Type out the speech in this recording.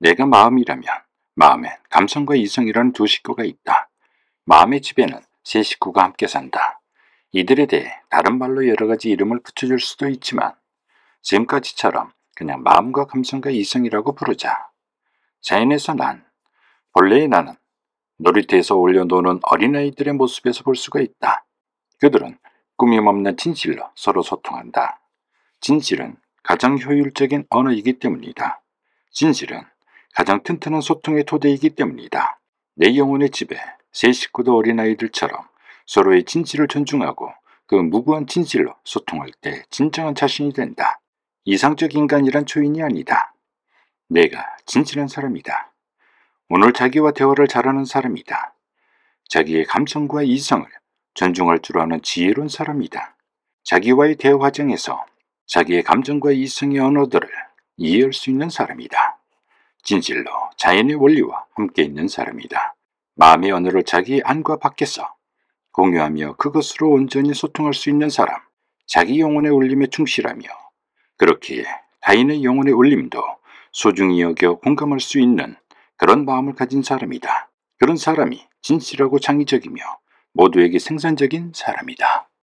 내가 마음이라면 마음엔 감성과 이성이라는 두 식구가 있다. 마음의 집에는 세 식구가 함께 산다. 이들에 대해 다른 말로 여러 가지 이름을 붙여줄 수도 있지만 지금까지처럼 그냥 마음과 감성과 이성이라고 부르자. 자연에서 난, 본래의 나는 놀이터에서 올려놓는 어린아이들의 모습에서 볼 수가 있다. 그들은 꾸밈 없는 진실로 서로 소통한다. 진실은 가장 효율적인 언어이기 때문이다. 진실은 가장 튼튼한 소통의 토대이기 때문이다. 내 영혼의 집에 새 식구도 어린아이들처럼 서로의 진실을 존중하고 그 무고한 진실로 소통할 때 진정한 자신이 된다. 이상적 인간이란 초인이 아니다. 내가 진실한 사람이다. 오늘 자기와 대화를 잘하는 사람이다. 자기의 감성과 이성을 존중할 줄 아는 지혜로운 사람이다. 자기와의 대화 과정에서 자기의 감정과 이성의 언어들을 이해할 수 있는 사람이다. 진실로 자연의 원리와 함께 있는 사람이다. 마음의 언어를 자기 안과 밖에서 공유하며 그것으로 온전히 소통할 수 있는 사람, 자기 영혼의 울림에 충실하며 그렇기에 타인의 영혼의 울림도 소중히 여겨 공감할 수 있는 그런 마음을 가진 사람이다. 그런 사람이 진실하고 창의적이며 모두에게 생산적인 사람이다.